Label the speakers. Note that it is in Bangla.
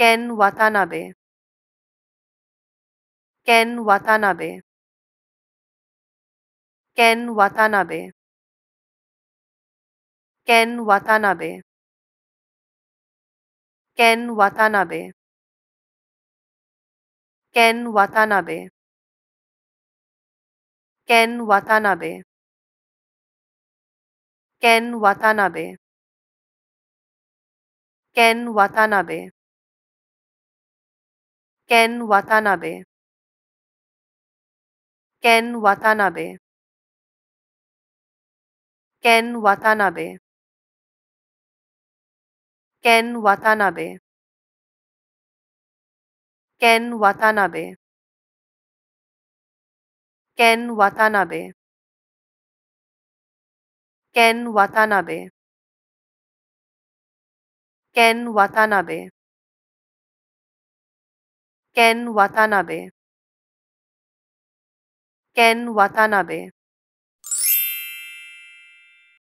Speaker 1: কেন ওয়াতানাবে কেন ওয়াতানাবে কেন ওয়াতানাবে কেন ওয়াতানাবে কেন ওয়াতানাবে কেন ওয়াতানাবে কেন ওয়াতানাবে কেন ওয়াতানাবে কেন ওয়াতানাবে কেন ওয়াতানাবে কেন ওয়াতানাবে কেন ওয়াতানাবে কেন ওয়াতানাবে কেন ওয়াতানাবে কেন ওয়াতানাবে কেন ওয়াতানাবে কেন ওয়াতানাবে কেন ওয়াতানাবে কেন ওয়াতানাবে